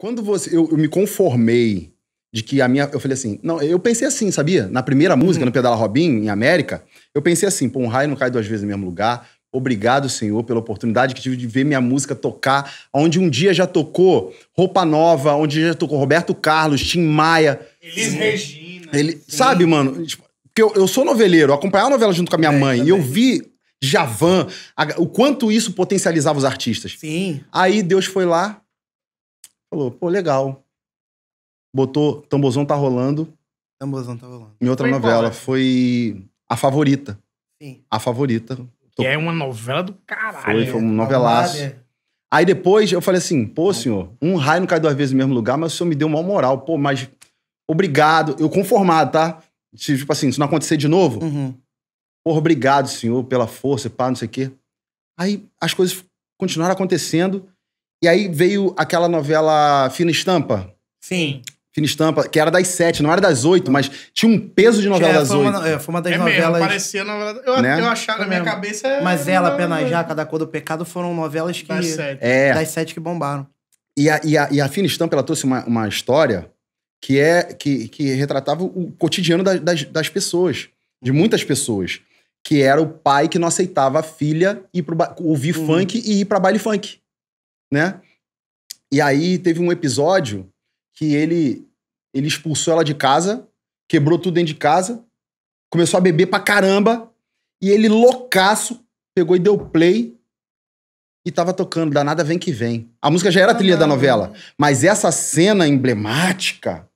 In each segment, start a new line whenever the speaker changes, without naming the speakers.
Quando você. Eu, eu, me conformei de que a minha. Eu falei assim. Não, eu pensei assim, sabia? Na primeira uhum. música, uhum. no Pedala Robin, em América, eu pensei assim: pô, um raio não cai duas vezes no mesmo lugar. Obrigado, Senhor, pela oportunidade que tive de ver minha música tocar, onde um dia já tocou Roupa Nova, onde já tocou Roberto Carlos, Tim Maia.
Elis Regina.
Ele, sabe, mano? Tipo, porque eu, eu sou noveleiro, eu a novela junto com a minha é, mãe, também. e eu vi Javan, a, o quanto isso potencializava os artistas. Sim. Aí Deus foi lá, Falou, pô, legal. Botou Tambozão tá rolando. Tambozão tá rolando. Em outra foi novela, embora. foi A Favorita. Sim. A Favorita. Que
é uma novela
do caralho. Foi, foi um novelaço. Né? Aí depois eu falei assim, pô, senhor, um raio não cai duas vezes no mesmo lugar, mas o senhor me deu uma moral. Pô, mas obrigado. Eu conformado, tá? Tipo assim, se não acontecer de novo, uhum. Porra, obrigado, senhor, pela força, pá, não sei o quê. Aí as coisas continuaram acontecendo. E aí veio aquela novela Fina Estampa. Sim. Fina Estampa, que era das sete, não era das oito, mas tinha um peso de novela é, das oito. é, foi uma das é novelas. Mesmo, parecia
novela. Eu, né? eu achava na minha mesmo. cabeça. Mas ela, Pena Jaca, Da Cor do Pecado foram novelas que. Das sete. É. Das
sete que bombaram. E a, e a, e a Fina Estampa, ela trouxe uma, uma história que é que, que retratava o cotidiano das, das, das pessoas, de muitas pessoas, que era o pai que não aceitava a filha ir pro, ouvir uhum. funk e ir para baile funk né? E aí teve um episódio que ele ele expulsou ela de casa, quebrou tudo dentro de casa, começou a beber pra caramba, e ele loucaço pegou e deu play e tava tocando Danada Vem Que Vem. A música já era a trilha da novela, mas essa cena emblemática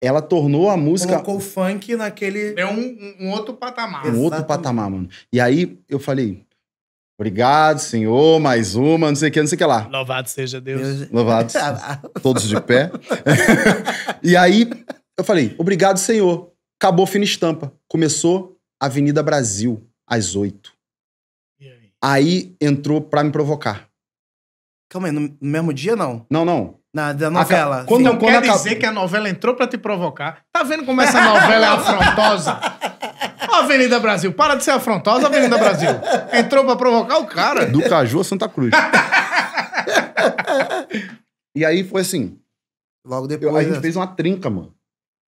ela tornou a música. Colocou
o funk naquele. É um, um outro patamar. Um Exatamente. outro
patamar, mano. E aí eu falei, Obrigado, Senhor, mais uma, não sei o que, não sei o que lá.
Louvado seja Deus. Deus. Louvado. todos de pé.
e aí eu falei, obrigado, Senhor. Acabou fina estampa. Começou Avenida Brasil, às oito. Aí? aí entrou pra me provocar. Calma aí, no mesmo dia não? Não, não. Na, da novela. Aca... Quando, Sim, quando quer dizer que
a novela entrou pra te provocar. Tá vendo como essa novela é afrontosa? Avenida Brasil, para de ser afrontosa, Avenida Brasil. Entrou pra provocar
o cara. Do Caju a Santa Cruz. e aí foi assim. Logo depois. Eu, a gente fez uma trinca, mano.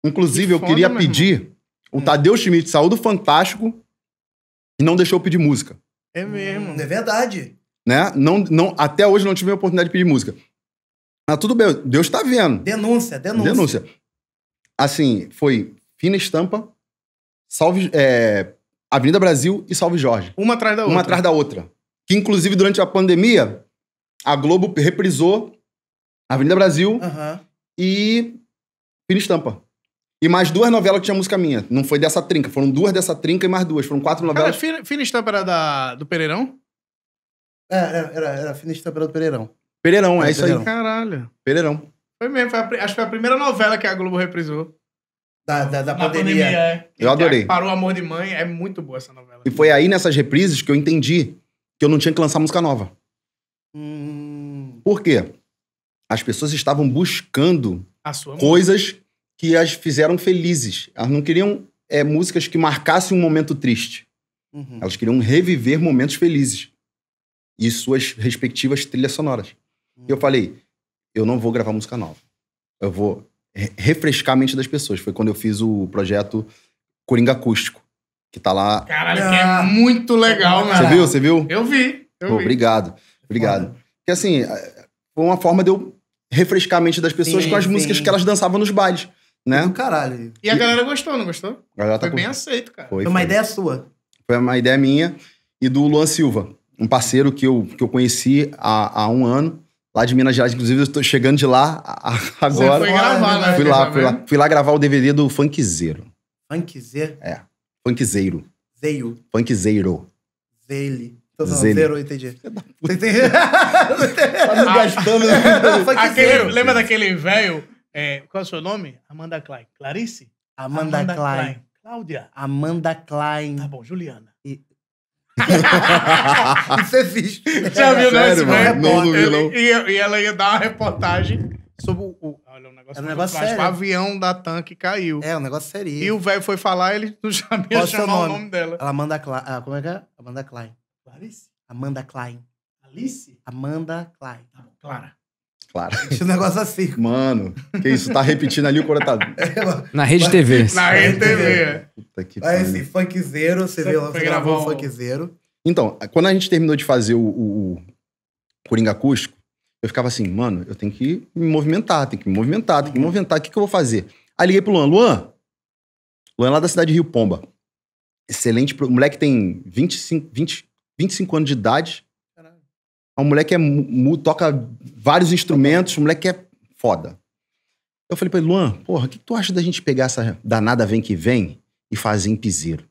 Inclusive, que eu queria mesmo. pedir. O Tadeu Schmidt saiu do Fantástico e não deixou eu pedir música.
É mesmo. Hum, é verdade.
Né? Não, não, até hoje não tive a oportunidade de pedir música. Mas tudo bem, Deus tá vendo. Denúncia, denúncia. Denúncia. Assim, foi fina estampa, Salve é, Avenida Brasil e Salve Jorge. Uma atrás da outra. Uma atrás da outra. Que inclusive durante a pandemia a Globo reprisou Avenida Brasil e Pino Estampa. E mais duas novelas que tinha música minha. Não foi dessa trinca. Foram duas dessa trinca e mais duas. Foram quatro novelas. Cara,
Fina, Fina Estampa era da, do Pereirão?
É, era, é, era, era Fina Estampa era do Pereirão. Pereirão, é, é isso Pereirão. aí.
Caralho. Pereirão. Foi mesmo. Foi a, acho que foi a primeira novela que a Globo reprisou da, da, da pandemia. pandemia é. Eu adorei. Parou Amor de Mãe, é muito boa essa novela.
E foi aí nessas reprises que eu entendi que eu não tinha que lançar música nova. Hum. Por quê? As pessoas estavam buscando coisas mãe. que as fizeram felizes. Elas não queriam é, músicas que marcassem um momento triste. Uhum. Elas queriam reviver momentos felizes e suas respectivas trilhas sonoras. Uhum. E eu falei, eu não vou gravar música nova. Eu vou refrescar a mente das pessoas. Foi quando eu fiz o projeto Coringa Acústico, que tá lá. Caralho, que é ah, muito legal, mano. Você viu? Você viu? Eu vi. Eu Pô, vi. Obrigado. Obrigado. Porque assim, é, foi uma forma de eu refrescar a mente das pessoas sim, com as sim. músicas que elas dançavam nos bailes. Né? Do caralho. E a
galera gostou, não gostou?
A galera tá foi com... bem aceito, cara. Foi, foi uma ideia sua. Foi uma ideia minha e do Luan Silva, um parceiro que eu, que eu conheci há, há um ano lá de Minas Gerais. Inclusive, eu tô chegando de lá agora. Você foi gravar, né? Fui lá, fui lá, fui lá gravar o DVD do Funkzeiro.
Funkzeiro?
É. Funkzeiro. Zeio. Funkzeiro.
Zeile. Zero, entendi. tá me gastando. Né? aquele, lembra daquele velho? É, qual é o seu nome? Amanda Klein. Clarice? Amanda, Amanda Klein. Klein. Cláudia. Amanda Klein. Tá bom, Juliana. Isso é fixe. Já viu, né? Sério, Não, não não. E, e ela ia dar uma reportagem sobre o. o olha, é um negócio, é um negócio sério. O avião da tanque caiu. É, um negócio seria. E o velho foi falar, ele não sabia Qual é chamar nome? o nome dela. Ela Amanda Klein. Ah, como é que é? Amanda Klein. Clarice? Amanda Klein. Alice? Amanda Klein. Tá Clara.
Claro. Tinha um negócio assim. Mano, que isso, tá repetindo ali o coratado. Na rede TV. Na rede TV. Puta que pariu. Esse
funkzeiro, você, viu lá, você gravou um funkzeiro.
Então, quando a gente terminou de fazer o, o, o Coringa Acústico, eu ficava assim, mano, eu tenho que me movimentar, tenho que me movimentar, tenho que me movimentar, o que, que eu vou fazer? Aí liguei pro Luan, Luan, Luan é lá da cidade de Rio Pomba. Excelente, o moleque tem 25, 20, 25 anos de idade, um moleque é, toca vários instrumentos, um moleque é foda. Eu falei pra ele, Luan, porra, o que tu acha da gente pegar essa danada Vem Que Vem e fazer em piseiro?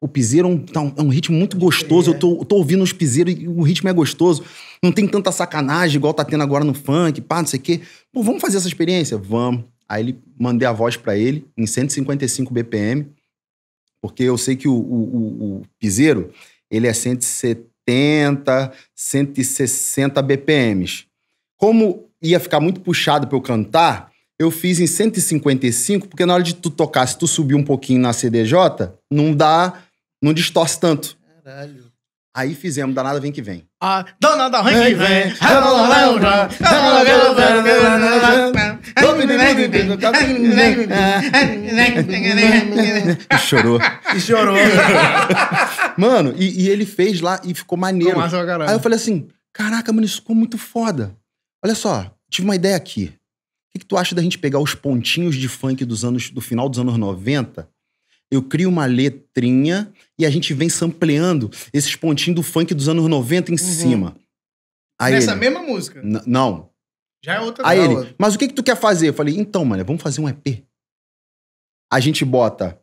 O piseiro é um, tá um, é um ritmo muito gostoso, eu tô, tô ouvindo os piseiros e o ritmo é gostoso. Não tem tanta sacanagem igual tá tendo agora no funk, pá, não sei o quê. Pô, vamos fazer essa experiência? Vamos. Aí ele mandei a voz para ele em 155 BPM, porque eu sei que o, o, o, o piseiro, ele é 170 170, 160 BPMs. Como ia ficar muito puxado para eu cantar, eu fiz em 155, porque na hora de tu tocar, se tu subir um pouquinho na CDJ, não dá, não distorce tanto. Caralho. Aí fizemos Danada Vem Que Vem.
Ah, Danada Vem Que Vem.
E chorou. E chorou. Mano, e, e, ele fez lá e ficou maneiro. Aí eu falei assim: caraca, mano, isso ficou muito foda. Olha só, tive uma ideia aqui. O que, que tu acha da gente pegar os pontinhos de funk dos anos, do final dos anos 90? Eu crio uma letrinha e a gente vem sampleando esses pontinhos do funk dos anos 90 em uhum. cima. Aí Nessa ele, mesma música? Não.
Já é outra Aí aula. ele,
mas o que que tu quer fazer? Eu falei, então, mano, vamos fazer um EP. A gente bota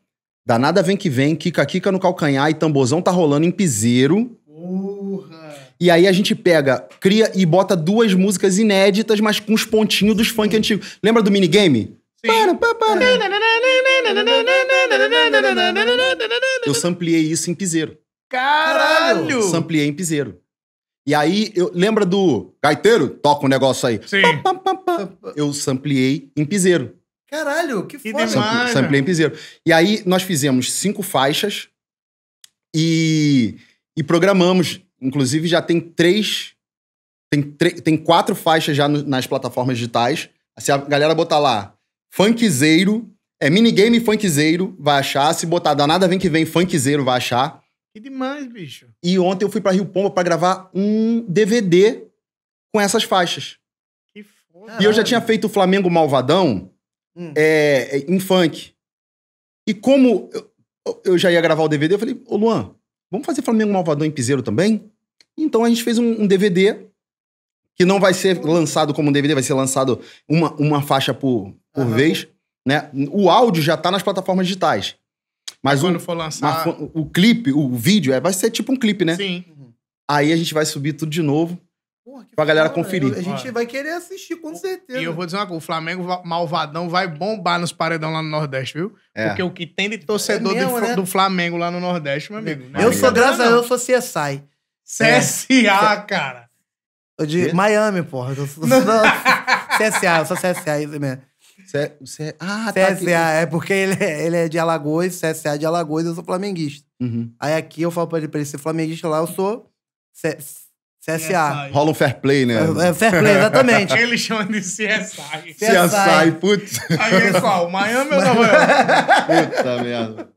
Danada Vem Que Vem, Kika Kika no calcanhar e tambozão tá rolando em piseiro.
Porra!
E aí a gente pega, cria e bota duas músicas inéditas, mas com os pontinhos dos funk antigos. Lembra do minigame? Sim. Para, para, para. Eu sampliei isso em piseiro.
Caralho! Sampliei
em piseiro. E aí, eu, lembra do gaiteiro? Toca um negócio aí. Sim. Pá, pá, pá, eu sampliei em piseiro. Caralho,
que foda. Sampl, sampliei
em piseiro. E aí, nós fizemos cinco faixas e, e programamos. Inclusive, já tem três... Tem, tem quatro faixas já no, nas plataformas digitais. Se a galera botar lá, funkzeiro, é minigame funkzeiro, vai achar. Se botar danada vem que vem funkzeiro, vai achar. Que demais, bicho. E ontem eu fui para Rio Pomba para gravar um DVD com essas faixas. Que foda. E eu já tinha feito o Flamengo Malvadão hum. é, é em funk. E como eu, eu, já ia gravar o DVD, eu falei, ô Luan, vamos fazer Flamengo Malvadão em Piseiro também? Então a gente fez um, um DVD que não vai ser lançado como um DVD, vai ser lançado uma, uma faixa por, por uhum. vez. Né? O áudio já está nas plataformas digitais. Mas Quando for lançar... o clipe, o vídeo, é, vai ser tipo um clipe, né? Sim. Aí a gente vai subir tudo de novo. Porra, pra galera foda, conferir. Eu, né? a gente Olha.
vai querer assistir, com certeza. E eu vou dizer uma coisa: o Flamengo malvadão vai bombar nos paredão lá no Nordeste, viu? É. Porque o que tem de é torcedor é mesmo, do, né? do, Flamengo lá no Nordeste, meu amigo. eu sou, graças a Deus, eu sou CSI.
CSA, é.
cara. De Miami, porra. Eu sou, CSA, eu sou CSA, isso mesmo. Cé, cé, ah, CSA, tá aqui. é porque ele é, ele é de Alagoas, CSA é de Alagoas, eu sou flamenguista. Uhum. Aí aqui eu falo pra ele, pra ele ser flamenguista lá, eu sou C,
CSA. Rola um fair play, né? é, é fair play, exatamente.
ele chama de CSI. CSI, CSI putz. Aí ele fala, Miami ou Nova York? Puta merda.